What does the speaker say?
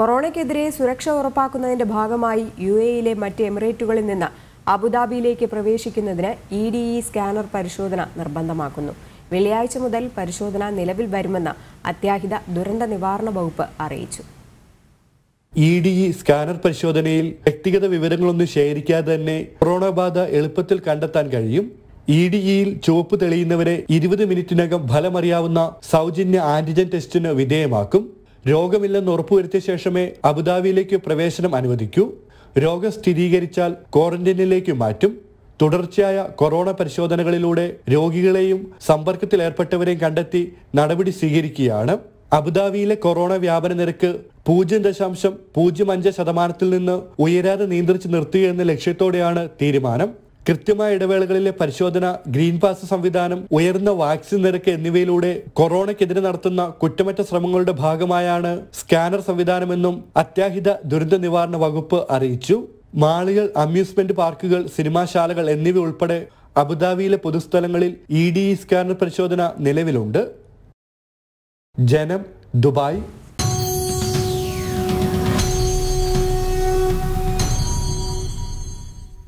കൊറോണയ്ക്കെതിരെ സുരക്ഷ ഉറപ്പാക്കുന്നതിന്റെ ഭാഗമായി യു എയിലെ മറ്റ് എമിറേറ്റുകളിൽ നിന്ന് അബുദാബിയിലേക്ക് പ്രവേശിക്കുന്നതിന് ഇ ഡി ഇ സ്കാനർ പരിശോധന നിർബന്ധമാക്കുന്നു വെള്ളിയാഴ്ച മുതൽ പരിശോധന നിലവിൽ വരുമെന്ന് അത്യാഹിത ദുരന്ത നിവാരണ വകുപ്പ് അറിയിച്ചു ഇ ഡി ഇ സ്കാനർ പരിശോധനയിൽ വ്യക്തിഗത വിവരങ്ങളൊന്നും ശേഖരിക്കാതെ തന്നെ കൊറോണ ബാധ എളുപ്പത്തിൽ കണ്ടെത്താൻ കഴിയും ഇ ഡി ഇയിൽ ചുവപ്പ് തെളിയുന്നവരെ ഇരുപത് മിനിറ്റിനകം ഫലമറിയാവുന്ന സൗജന്യ ആന്റിജൻ ടെസ്റ്റിന് വിധേയമാക്കും രോഗമില്ലെന്ന് ഉറപ്പുവരുത്തിയ ശേഷമേ അബുദാബിയിലേക്ക് പ്രവേശനം അനുവദിക്കൂ രോഗം സ്ഥിരീകരിച്ചാൽ ക്വാറന്റൈനിലേക്ക് മാറ്റും തുടർച്ചയായ കൊറോണ പരിശോധനകളിലൂടെ രോഗികളെയും സമ്പർക്കത്തിൽ ഏർപ്പെട്ടവരെയും കണ്ടെത്തി നടപടി സ്വീകരിക്കുകയാണ് അബുദാബിയിലെ കൊറോണ വ്യാപന നിരക്ക് പൂജ്യം ദശാംശം പൂജ്യം അഞ്ച് ശതമാനത്തിൽ നിന്ന് ഉയരാതെ നിയന്ത്രിച്ച് നിർത്തുക എന്ന ലക്ഷ്യത്തോടെയാണ് തീരുമാനം കൃത്യമായ ഇടവേളകളിലെ പരിശോധന ഗ്രീൻ പാസ് സംവിധാനം ഉയർന്ന വാക്സിൻ നിരക്ക് എന്നിവയിലൂടെ കൊറോണയ്ക്കെതിരെ നടത്തുന്ന കുറ്റമറ്റ ശ്രമങ്ങളുടെ ഭാഗമായാണ് സ്കാനർ സംവിധാനമെന്നും അത്യാഹിത ദുരന്ത നിവാരണ വകുപ്പ് അറിയിച്ചു മാളുകൾ അമ്യൂസ്മെന്റ് പാർക്കുകൾ സിനിമാശാലകൾ എന്നിവ ഉൾപ്പെടെ അബുദാബിയിലെ പൊതുസ്ഥലങ്ങളിൽ ഇ ഡി സ്കാനർ പരിശോധന നിലവിലുണ്ട് ജനം ദുബായ്